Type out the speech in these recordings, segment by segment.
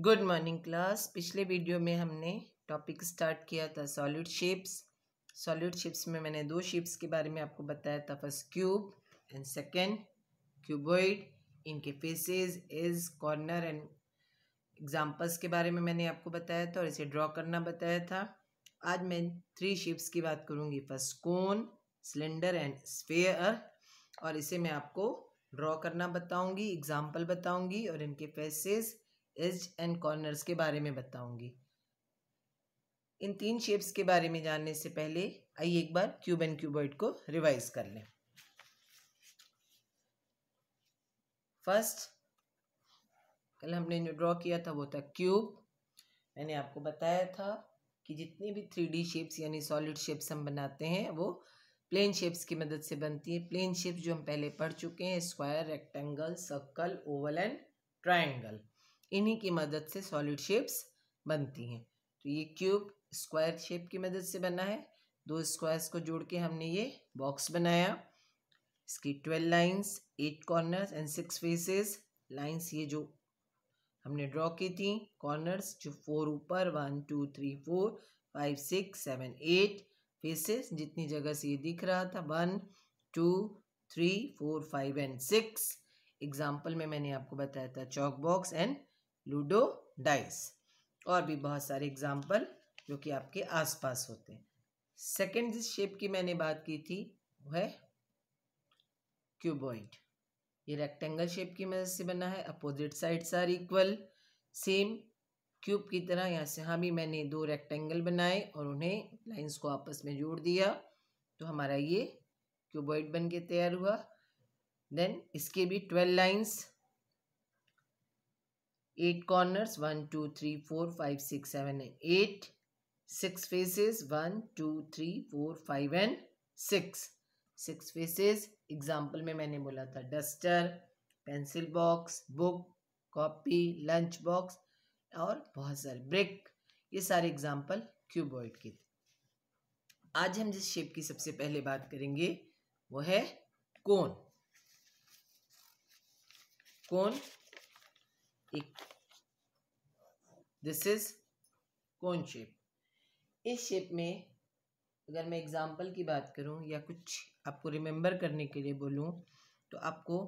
good morning class पिछले video में हमने टॉपिक स्टार्ट किया था सॉलिड शेप्स सॉलिड शेप्स में मैंने दो शेप्स के बारे में आपको बताया था first cube and second cuboid इनके faces edge corner and examples के बारे में मैंने आपको बताया था और इसे ड्रॉ करना बताया था आज मैं थ्री शेप्स की बात करूँगी first cone cylinder and sphere और इसे मैं आपको ड्रॉ करना बताऊँगी एग्जाम्पल बताऊँगी और इनके फेसेस एज एंड कॉर्नर्स के बारे में बताऊंगी इन तीन शेप्स के बारे में जानने से पहले आइए एक बार क्यूब एंड क्यूबॉइड को रिवाइज कर लें फर्स्ट कल हमने जो ड्रॉ किया था वो था क्यूब मैंने आपको बताया था कि जितनी भी थ्री डी शेप्स यानी सॉलिड शेप्स हम बनाते हैं वो प्लेन शेप्स की मदद से बनती है प्लेन शेप्स जो हम पहले पढ़ चुके हैं square rectangle circle oval and triangle इन्हीं की मदद से सॉलिड शेप्स बनती हैं तो ये क्यूब स्क्वायर शेप की मदद से बना है दो स्क्वायर्स को जोड़ के हमने ये बॉक्स बनाया इसकी twelve lines eight corners and six faces lines ये जो हमने ड्रॉ की थी कॉर्नर्स जो फोर ऊपर one two three four five six seven eight faces जितनी जगह से ये दिख रहा था one two three four five and six example में मैंने आपको बताया था chalk box and ludo dice और भी बहुत सारे एग्जाम्पल जो कि आपके आसपास होते हैं सेकेंड जिस शेप की मैंने बात की थी वो है क्यूबॉइड ये रेक्टेंगल शेप की मदद से बना है opposite sides are equal same cube की तरह यहाँ से हाँ भी मैंने दो रेक्टेंगल बनाए और उन्हें लाइंस को आपस में जोड़ दिया तो हमारा ये क्यूबॉइड बन के तैयार हुआ देन इसके भी twelve lines eight corners one two three four five six seven eight six faces one two three four five and six six faces example में मैंने बोला था duster pencil box book copy lunch box और बहुत सारे brick ये सारे example cuboid के आज हम जिस शेप की सबसे पहले बात करेंगे वो है कौन कौन एक दिस इज कौन शेप इस शेप में अगर मैं एग्ज़ाम्पल की बात करूं या कुछ आपको रिमेंबर करने के लिए बोलूं तो आपको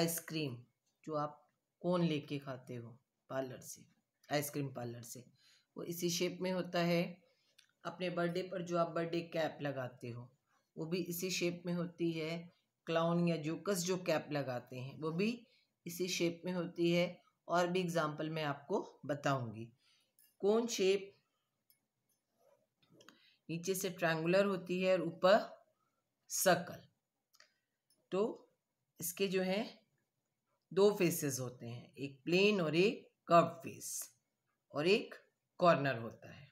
आइसक्रीम जो आप कौन लेके खाते हो पार्लर से आइसक्रीम पार्लर से वो इसी शेप में होता है अपने बर्थडे पर जो आप बर्थडे कैप लगाते हो वो भी इसी शेप में होती है क्लाउन या जोकस जो कैप लगाते हैं वो भी इसी शेप में होती है और भी एग्जाम्पल मैं आपको बताऊंगी कौन शेप नीचे से ट्रायंगुलर होती है और ऊपर सर्कल तो इसके जो है दो फेसेस होते हैं एक प्लेन और एक कर्व फेस और एक कॉर्नर होता है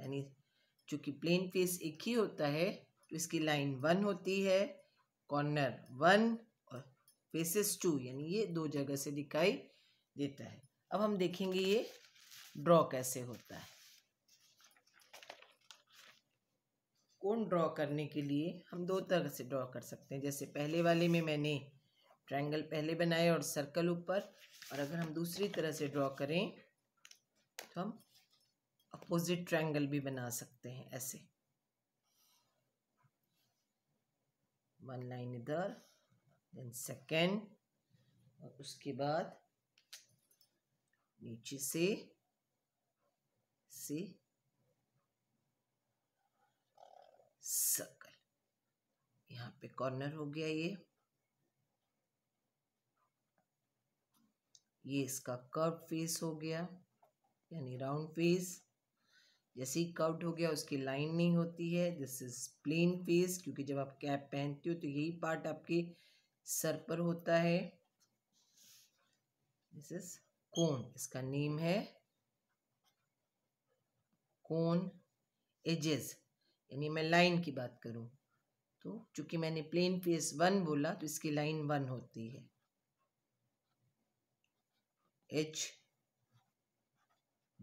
यानी चूंकि प्लेन फेस एक ही होता है तो इसकी लाइन वन होती है कॉर्नर वन और फेसेस टू यानी ये दो जगह से दिखाई देता है अब हम देखेंगे ये ड्रॉ कैसे होता है कौन ड्रॉ करने के लिए हम दो तरह से ड्रॉ कर सकते हैं जैसे पहले वाले में मैंने ट्रायंगल पहले बनाए और सर्कल ऊपर और अगर हम दूसरी तरह से ड्रॉ करें तो हम अपोजिट ट्रायंगल भी बना सकते हैं ऐसे वन लाइन इधर देन सेकेंड और उसके बाद नीचे से से सर्कल यहां पे कॉर्नर हो गया ये ये इसका कर्व फेस हो गया यानी राउंड फेस जैसे ही कर्व हो गया उसकी लाइन नहीं होती है दिस इज प्लेन फेस क्योंकि जब आप कैप पहनते हो तो यही पार्ट आपके सर पर होता है दिस इज कोन इसका नेम है कोन एजेस यानी मैं लाइन की बात करूं तो चूंकि मैंने प्लेन फेस वन बोला तो इसकी लाइन वन होती है एच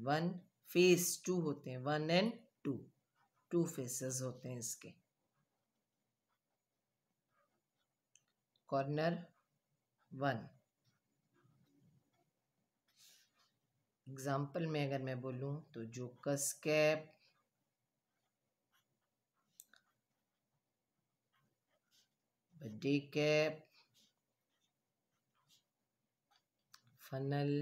वन फेस टू होते हैं one and two two faces होते हैं इसके कॉर्नर वन एग्ज़ाम्पल में अगर मैं बोलूं तो jokers cap birthday cap funnel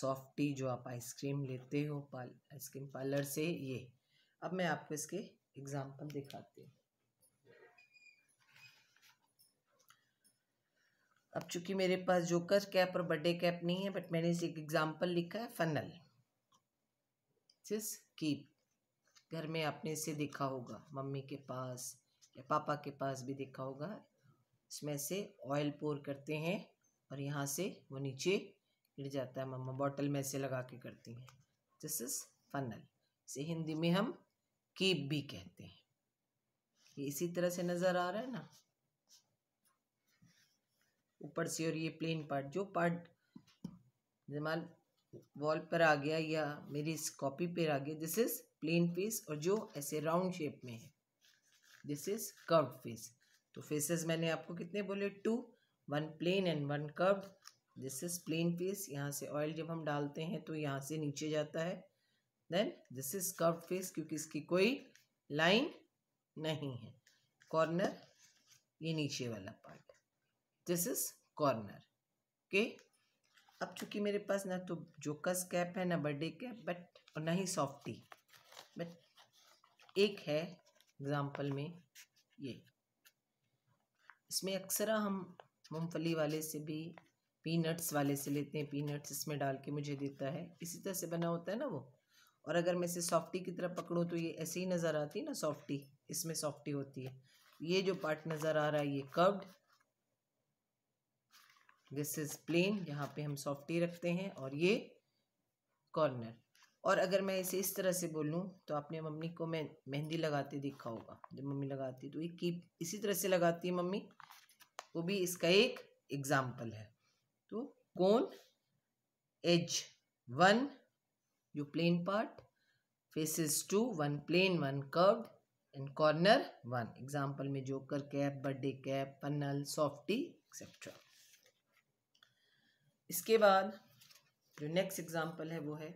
softy जो आप आइसक्रीम लेते हो आइसक्रीम पार्लर से ये अब मैं आपको इसके एग्ज़ाम्पल दिखाती हूँ अब चूंकि मेरे पास जोकर कैप और बर्थडे कैप नहीं है बट मैंने इसे एक एग्जाम्पल लिखा है फनल जस्ट कीप घर में आपने इसे देखा होगा मम्मी के पास या पापा के पास भी देखा होगा इसमें से ऑयल पोर करते हैं और यहाँ से वो नीचे गिर जाता है मम्मा बॉटल में से लगा के करती हैं दिस इज़ फनल इसे हिंदी में हम कीप भी कहते हैं ये इसी तरह से नज़र आ रहा है ना ऊपर से और ये प्लेन पार्ट जो पार्ट जमाल वॉल पर आ गया या मेरी इस कॉपी पर आ गया दिस इज प्लेन फेस और जो ऐसे राउंड शेप में है दिस इज कर्व फेस तो फेसेस मैंने आपको कितने बोले two one plane and one curve this is plane face यहाँ से ऑयल जब हम डालते हैं तो यहाँ से नीचे जाता है then this is curve face क्योंकि इसकी कोई लाइन नहीं है कॉर्नर ये नीचे वाला part this is corner okay अब चूंकि मेरे पास ना तो जोकस कैप है ना बर्थडे कैप बट और ना ही सॉफ्टी बट एक है एग्जाम्पल में ये इसमें अक्सर हम मूंगफली वाले से भी पीनट्स वाले से लेते हैं पीनट्स इसमें डाल के मुझे देता है इसी तरह से बना होता है ना वो और अगर मैं इसे सॉफ्टी की तरफ पकड़ूँ तो ये ऐसे ही नज़र आती है ना सॉफ्टी इसमें सॉफ्टी होती है ये जो पार्ट नज़र आ रहा है ये कर्व्ड दिस इज़ प्लेन यहाँ पे हम सॉफ्टी रखते हैं और ये कॉर्नर और अगर मैं इसे इस तरह से बोलूँ तो आपने मम्मी को मैं मेहंदी लगाते देखा होगा जब मम्मी लगाती तो ये कीप इसी तरह से लगाती है मम्मी वो भी इसका एक एग्ज़ाम्पल है तो कौन एज वन जो plane part faces two one plane one curve and corner one example में joker cap birthday cap funnel softy etcetera इसके बाद जो नेक्स्ट एग्जांपल है वो है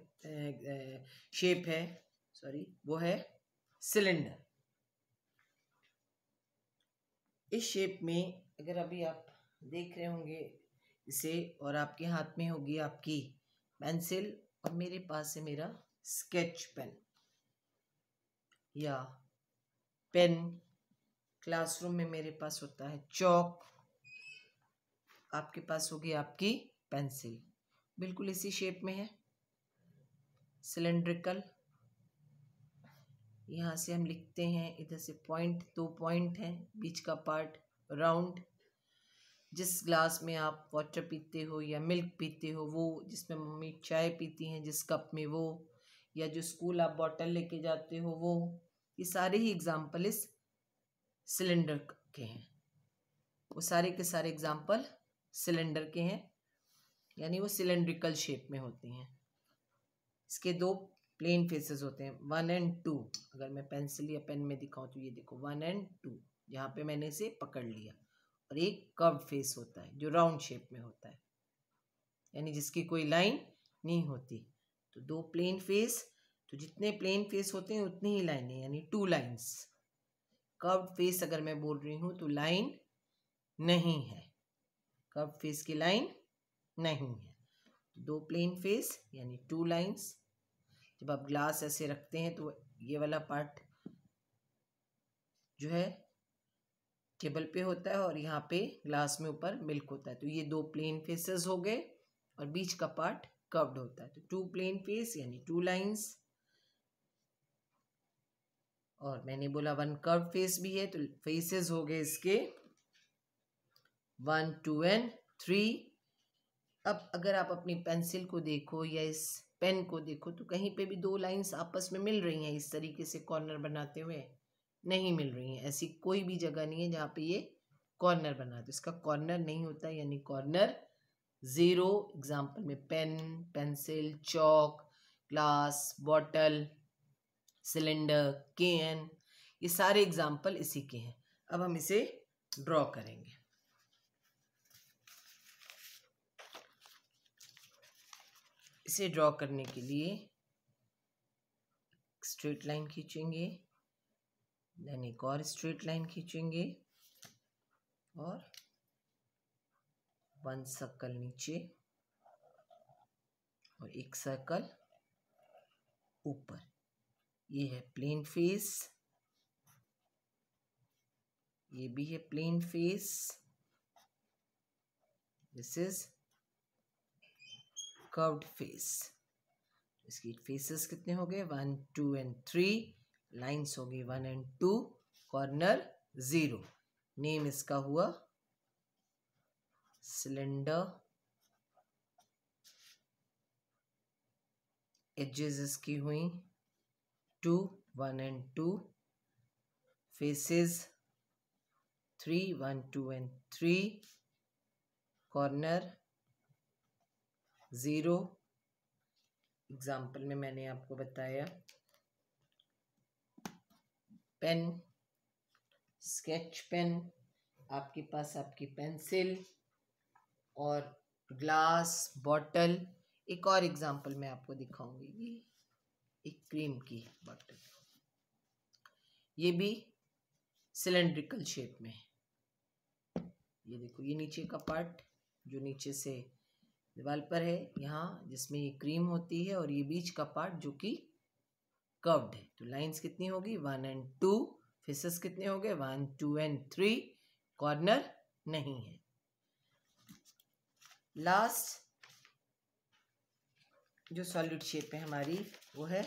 शेप है सॉरी वो है सिलेंडर इस शेप में अगर अभी आप देख रहे होंगे इसे और आपके हाथ में होगी आपकी पेंसिल और मेरे पास है मेरा स्केच पेन या पेन क्लासरूम में मेरे पास होता है चौक आपके पास होगी आपकी पेंसिल बिल्कुल इसी शेप में है सिलेंड्रिकल यहाँ से हम लिखते हैं इधर से पॉइंट दो पॉइंट हैं बीच का पार्ट राउंड जिस ग्लास में आप वाटर पीते हो या मिल्क पीते हो वो जिसमें मम्मी चाय पीती हैं जिस कप में वो या जो स्कूल आप बॉटल लेके जाते हो वो ये सारे ही एग्ज़ाम्पल इस सिलेंडर के हैं वो सारे के सारे एग्ज़ाम्पल सिलेंडर के हैं यानी वो सिलेंड्रिकल शेप में होती हैं इसके दो प्लेन फेसेस होते हैं वन एंड टू अगर मैं पेंसिल या पेन में दिखाऊं तो ये देखो वन एंड टू यहाँ पे मैंने इसे पकड़ लिया और एक कर्व फेस होता है जो राउंड शेप में होता है यानी जिसकी कोई लाइन नहीं होती तो दो प्लेन फेस तो जितने प्लेन फेस होते हैं उतनी ही लाइनें यानी टू लाइन्स कर्व फेस अगर मैं बोल रही हूँ तो लाइन नहीं है कर्व फेस की लाइन नहीं है तो दो प्लेन फेस यानी टू लाइंस जब आप ग्लास ऐसे रखते हैं तो ये वाला पार्ट जो है टेबल पे होता है और यहाँ पे ग्लास में ऊपर मिल्क होता है तो ये दो प्लेन फेसेस हो गए और बीच का पार्ट कर्व्ड होता है तो टू प्लेन फेस यानी टू लाइंस और मैंने बोला वन कर्व फेस भी है तो फेसेस हो गए इसके वन टू एंड थ्री अब अगर आप अपनी पेंसिल को देखो या इस पेन को देखो तो कहीं पे भी दो लाइंस आपस में मिल रही हैं इस तरीके से कॉर्नर बनाते हुए नहीं मिल रही हैं ऐसी कोई भी जगह नहीं है जहाँ पे ये कॉर्नर बना तो इसका कॉर्नर नहीं होता यानी कॉर्नर ज़ीरो एग्जाम्पल में pen pencil chalk glass bottle cylinder can ये सारे एग्जाम्पल इसी के हैं अब हम इसे ड्रॉ करेंगे इसे ड्रॉ करने के लिए स्ट्रेट लाइन खींचेंगे देन एक और स्ट्रेट लाइन खींचेंगे और वन सर्कल नीचे और एक सर्कल ऊपर ये है प्लेन फेस ये भी है plane face this is curved face इसकी फेसेस कितने हो गए one two and three lines होगी one and two corner zero name इसका हुआ सिलेंडर एजेस इसकी हुई two one and two faces three one two and three corner zero example में मैंने आपको बताया पेन स्केच पेन आपके पास आपकी पेंसिल और ग्लास बॉटल एक और एग्ज़ाम्पल मैं आपको दिखाऊंगी ये एक क्रीम की बॉटल ये भी सिलेंड्रिकल शेप में है ये देखो ये नीचे का पार्ट जो नीचे से दीवाल पर है यहाँ जिसमें ये क्रीम होती है और ये बीच का पार्ट जो कि कर्व्ड है तो लाइंस कितनी होगी वन एंड टू फेसेस कितने हो गए one two and three corner नहीं है लास्ट जो सॉलिड शेप है हमारी वो है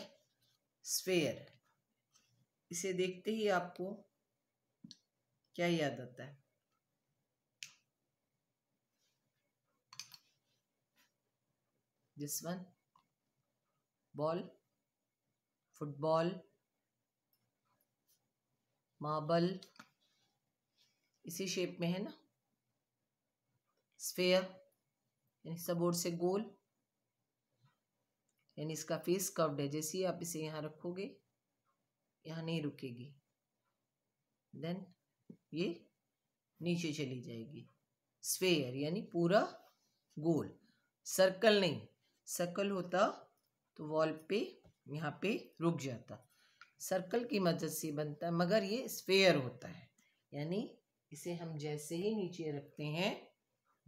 स्फेयर इसे देखते ही आपको क्या याद आता है this one ball football marble इसी शेप में है ना स्फेयर यानी सब ओर से गोल यानी इसका फेस कर्व्ड है जैसे ही आप इसे यहाँ रखोगे यहाँ नहीं रुकेगी देन ये नीचे चली जाएगी स्फेयर यानी पूरा गोल सर्कल नहीं सर्कल होता तो वॉल पे यहाँ पे रुक जाता सर्कल की मदद से बनता है मगर ये स्फेयर होता है यानी इसे हम जैसे ही नीचे रखते हैं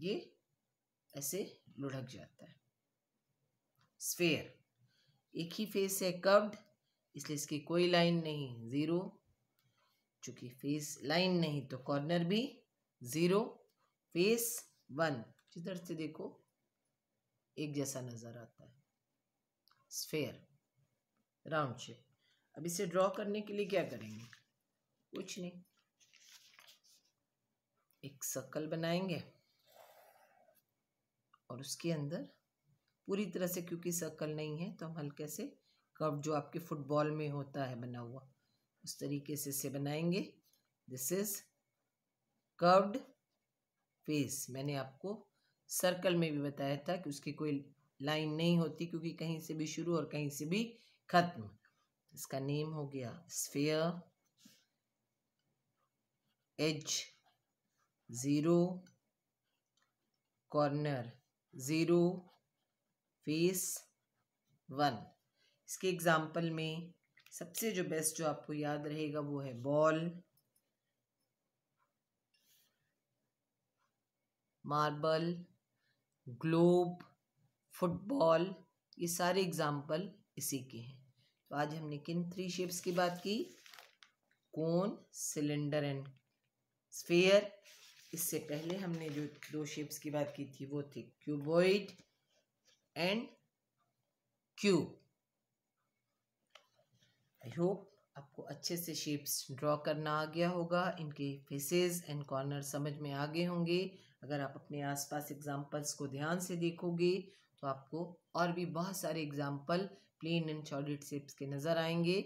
ये ऐसे लुढ़क जाता है स्फेयर एक ही फेस है कर्व्ड इसलिए इसकी कोई लाइन नहीं ज़ीरो चूँकि फेस लाइन नहीं तो कॉर्नर भी ज़ीरो फेस वन जिधर से देखो एक जैसा नज़र आता है स्फेयर राउंड शेप अब इसे ड्रॉ करने के लिए क्या करेंगे कुछ नहीं एक सर्कल बनाएंगे और उसके अंदर पूरी तरह से क्योंकि सर्कल नहीं है तो हम हल्के से कर्व जो आपके फुटबॉल में होता है बना हुआ उस तरीके से इसे बनाएंगे दिस इज कर्व्ड फेस मैंने आपको सर्कल में भी बताया था कि उसकी कोई लाइन नहीं होती क्योंकि कहीं से भी शुरू और कहीं से भी खत्म इसका नेम हो गया sphere edge zero corner zero face one इसके एग्जाम्पल में सबसे जो बेस्ट जो आपको याद रहेगा वो है बॉल मार्बल ग्लोब फुटबॉल ये सारे एग्जाम्पल इसी के हैं तो आज हमने किन थ्री शेप्स की बात की कौन सिलेंडर एंड स्फेयर इससे पहले हमने जो दो शेप्स की बात की थी वो थी cuboid and cube I hope आपको अच्छे से शेप्स ड्रॉ करना आ गया होगा इनके फेसेस एंड कॉर्नर समझ में आ गए होंगे अगर आप अपने आसपास एग्जाम्पल्स को ध्यान से देखोगे तो आपको और भी बहुत सारे एग्जाम्पल प्लेन एंड शॉर्टेड सेप्स के नज़र आएंगे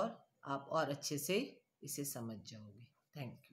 और आप और अच्छे से इसे समझ जाओगे थैंक यू